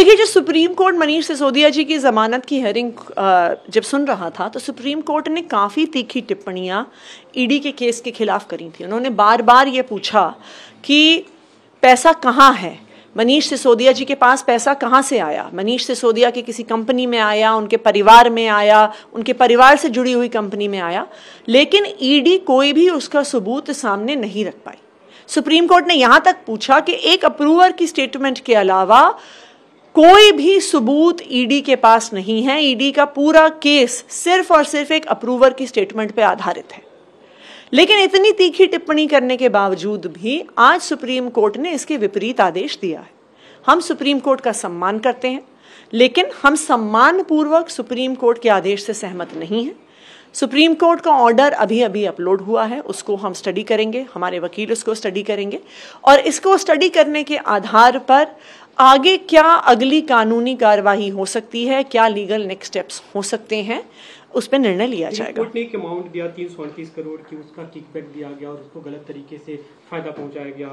देखिए जो Supreme Court Manish Sisodia ji की ज़मानत की हियरिंग जब सुन रहा था तो सुप्रीम कोर्ट ने काफ़ी तीखी टिप्पणियाँ ईडी e के केस के खिलाफ करी थी उन्होंने बार बार ये पूछा कि पैसा कहाँ है मनीष सिसोदिया जी के पास पैसा कहाँ से आया मनीष सिसोदिया के किसी कंपनी में आया उनके परिवार में आया उनके परिवार से जुड़ी हुई कंपनी में आया लेकिन ईडी e कोई भी उसका सबूत सामने नहीं रख पाई सुप्रीम कोर्ट ने यहाँ तक पूछा कि एक अप्रूवर की स्टेटमेंट के अलावा कोई भी सबूत ईडी e के पास नहीं है ईडी e का पूरा केस सिर्फ और सिर्फ एक अप्रूवर की स्टेटमेंट पे आधारित है लेकिन इतनी तीखी टिप्पणी करने के बावजूद भी आज सुप्रीम कोर्ट ने इसके विपरीत आदेश दिया है हम सुप्रीम कोर्ट का सम्मान करते हैं लेकिन हम सम्मान पूर्वक सुप्रीम कोर्ट के आदेश से सहमत नहीं हैं सुप्रीम कोर्ट का ऑर्डर अभी अभी अपलोड हुआ है उसको हम स्टडी करेंगे हमारे वकील उसको स्टडी करेंगे और इसको स्टडी करने के आधार पर आगे क्या अगली कानूनी कार्यवाही हो सकती है क्या लीगल नेक्स्ट स्टेप्स हो सकते हैं उस पर निर्णय लिया जाएगा ने एक अमाउंट दिया तीन सौ अड़तीस करोड़ की उसका किकबैक दिया गया और उसको गलत तरीके से फायदा पहुंचाया गया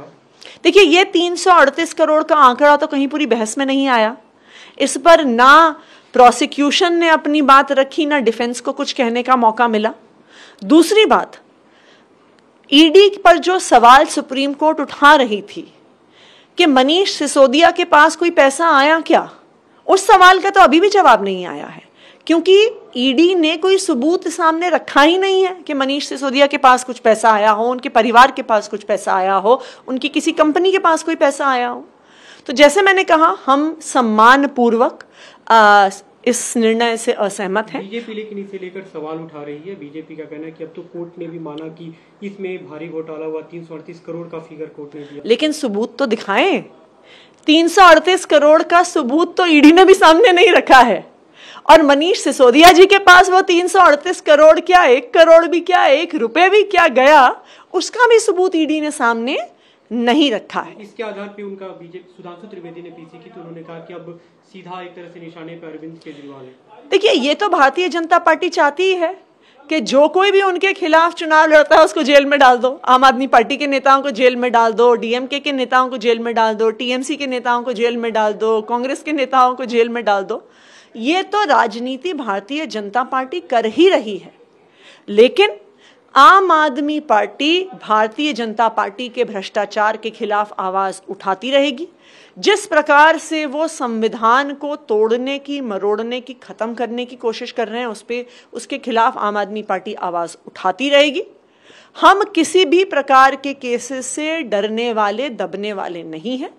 देखिए ये तीन सौ अड़तीस करोड़ का आंकड़ा तो कहीं पूरी बहस में नहीं आया इस पर ना प्रोसिक्यूशन ने अपनी बात रखी ना डिफेंस को कुछ कहने का मौका मिला दूसरी बात ईडी e पर जो सवाल सुप्रीम कोर्ट उठा रही थी कि मनीष सिसोदिया के पास कोई पैसा आया क्या उस सवाल का तो अभी भी जवाब नहीं आया है क्योंकि ईडी e ने कोई सबूत सामने रखा ही नहीं है कि मनीष सिसोदिया के पास कुछ पैसा आया हो उनके परिवार के पास कुछ पैसा आया हो उनकी किसी कंपनी के पास कोई पैसा आया हो तो जैसे मैंने कहा हम सम्मान पूर्वक इस निर्णय से असहमत है बीजेपी लेकिन इसे लेकर सवाल उठा रही है बीजेपी का कहना है कि अब तो कोर्ट ने भी माना कि इसमें भारी घोटाला हुआ तीन करोड़ का फिगर कोर्ट ने दिया लेकिन सबूत तो दिखाएं तीन करोड़ का सबूत तो ईडी e ने भी सामने नहीं रखा है और मनीष सिसोदिया जी के पास वो तीन करोड़ क्या एक करोड़ भी क्या एक रुपए भी क्या गया उसका भी सबूत ईडी e ने सामने नहीं रखा है इसके आधार पे उनका बीजेपी सुधांशु त्रिवेदी ने पीसी की तो उन्होंने कहा कि अब सीधा एक तरह से निशाने पर अरविंद केजरीवाल है देखिए ये तो भारतीय जनता पार्टी चाहती है कि जो कोई भी उनके खिलाफ चुनाव लड़ता है उसको जेल में डाल दो आम आदमी पार्टी के नेताओं को जेल में डाल दो डीएमके के नेताओं को जेल में डाल दो टीएमसी के नेताओं को जेल में डाल दो कांग्रेस के नेताओं को जेल में डाल दो ये तो राजनीति भारतीय जनता पार्टी कर ही रही है लेकिन आम आदमी पार्टी भारतीय जनता पार्टी के भ्रष्टाचार के खिलाफ आवाज उठाती रहेगी जिस प्रकार से वो संविधान को तोड़ने की मरोड़ने की ख़त्म करने की कोशिश कर रहे हैं उस पर उसके खिलाफ आम आदमी पार्टी आवाज़ उठाती रहेगी हम किसी भी प्रकार के केसेस से डरने वाले दबने वाले नहीं हैं